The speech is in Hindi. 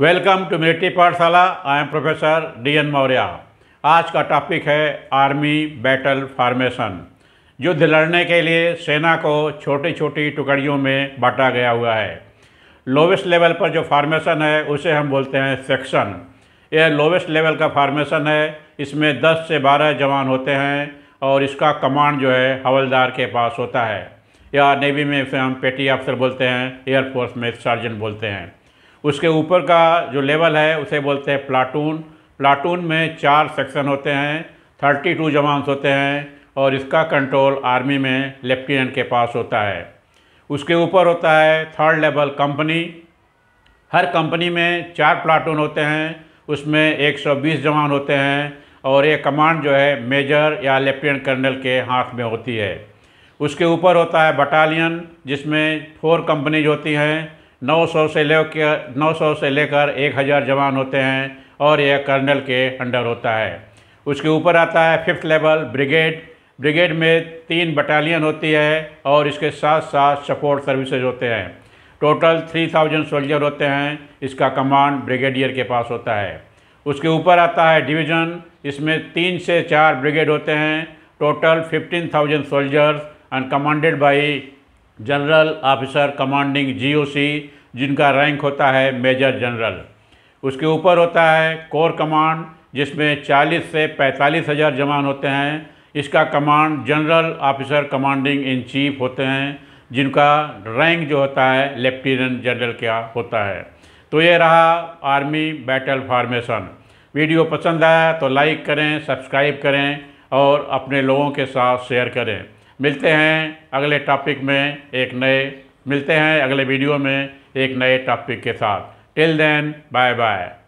welcome to military Pathshala I am professor D N Maurya आज का टॉपिक है आर्मी बैटल फार्मेशन युद्ध लड़ने के लिए सेना को छोटी छोटी टुकड़ियों में बांटा गया हुआ है लोवेस्ट लेवल पर जो फार्मेशन है उसे हम बोलते हैं सेक्शन यह लोवेस्ट लेवल का फार्मेशन है इसमें 10 से 12 जवान होते हैं और इसका कमांड जो है हवलदार के पास होता है या नेवी में हम पेटी अफसर बोलते हैं एयरफोर्स में सर्जन बोलते हैं उसके ऊपर का जो लेवल है उसे बोलते हैं प्लाटून प्लाटून में चार सेक्शन होते हैं थर्टी टू जवान्स होते हैं और इसका कंट्रोल आर्मी में लेफ्टिनेंट के पास होता है उसके ऊपर होता है थर्ड लेवल कंपनी हर कंपनी में चार प्लाटून होते हैं उसमें 120 जवान होते हैं और ये कमांड जो है मेजर या लेफ्टिनेंट कर्नल के हाथ में होती है उसके ऊपर होता है बटालियन जिसमें फोर कंपनीज होती हैं 900 से लेकर 900 से लेकर 1000 जवान होते हैं और यह कर्नल के अंडर होता है उसके ऊपर आता है फिफ्थ लेवल ब्रिगेड ब्रिगेड में तीन बटालियन होती है और इसके साथ साथ सपोर्ट सर्विसेज होते हैं टोटल 3000 सोल्जर होते हैं इसका कमांड ब्रिगेडियर के पास होता है उसके ऊपर आता है डिवीज़न इसमें तीन से चार ब्रिगेड होते हैं total 15,000 soldiers and commanded by general officer commanding GOC जिनका रैंक होता है मेजर जनरल उसके ऊपर होता है कोर कमांड जिसमें 40 से पैंतालीस हज़ार जवान होते हैं इसका command general officer commanding in chief होते हैं जिनका रैंक जो होता है लेफ्टिनेंट जनरल का होता है तो ये रहा आर्मी बैटल फार्मेशन वीडियो पसंद आया तो लाइक करें सब्सक्राइब करें और अपने लोगों के साथ शेयर करें मिलते हैं अगले टॉपिक में एक नए मिलते हैं अगले वीडियो में एक नए टॉपिक के साथ टिल देन बाय बाय